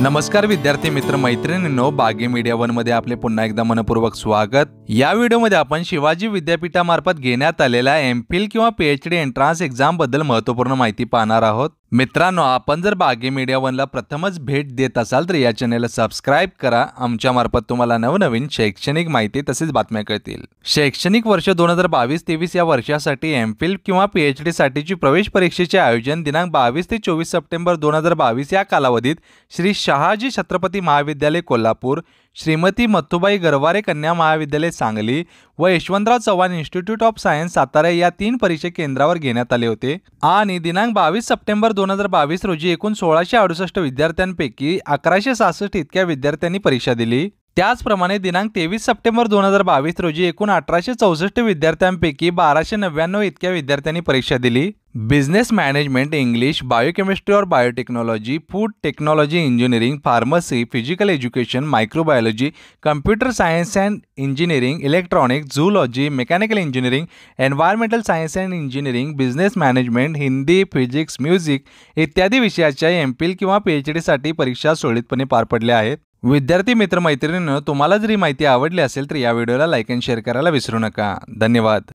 नमस्कार विद्यार्थी मित्र मैत्रिणींनो बागे मीडिया वन मध्ये आपले पुन्हा एकदा मनपूर्वक स्वागत या व्हिडिओमध्ये आपण शिवाजी विद्यापीठामार्फत घेण्यात आलेल्या एम फिल किंवा पीएचडी एंट्रान्स एक्झाम बद्दल महत्वपूर्ण माहिती पाहणार आहोत मित्रांनो आपण जर बागे मीडिया वनला प्रथमच भेट देत असाल तर या चॅनेलला सबस्क्राईब करा मार्फत तुम्हाला नवनवीन शैक्षणिक माहिती तसेच बातम्या कळतील शैक्षणिक वर्ष दोन हजार बावीस तेवीस या वर्षासाठी एम फिल किंवा पीएच डीसाठीची प्रवेश परीक्षेचे आयोजन दिनांक बावीस ते चोवीस सप्टेंबर दोन हजार बावीस या कालावधीत श्री शहाजी छत्रपती महाविद्यालय कोल्हापूर श्रीमती मथुबाई गरवारे कन्या महाविद्यालय सांगली व Yashwantrao Chavan institute of science Satara या तीन परीक्षा केंद्रावर घेण्यात आले होते आणि दिनांक बावीस सप्टेंबर दोन हजार बावीस रोजी एकूण सोळाशे अडुसष्ट विद्यार्थ्यांपैकी अकराशे सहासष्ट इतक्या विद्यार्थ्यांनी परीक्षा दिली त्याचप्रमाणे दिनांक तेवीस सप्टेंबर दोन हजार बावीस रोजी एकूण अठराशे चौसष्ट विद्यार्थ्यांपैकी बाराशे नव्याण्णव इतक्या विद्यार्थ्यांनी परीक्षा दिली बिझनेस मॅनेजमेंट इंग्लिश बायोकेमिस्ट्री और biotechnology food technology engineering pharmacy physical education microbiology computer science and engineering electronic zoology mechanical engineering environmental science and engineering business management Hindi physics music इत्यादी विषयाच्या एम किंवा पी एच डीसाठी परीक्षा सोळीतपणे पार पडल्या आहेत विद्यार्थी मित्रमैत्रिणीनं तुम्हाला जरी माहिती आवडली असेल तर या व्हिडिओला लाईक अँड शेअर करायला विसरू नका धन्यवाद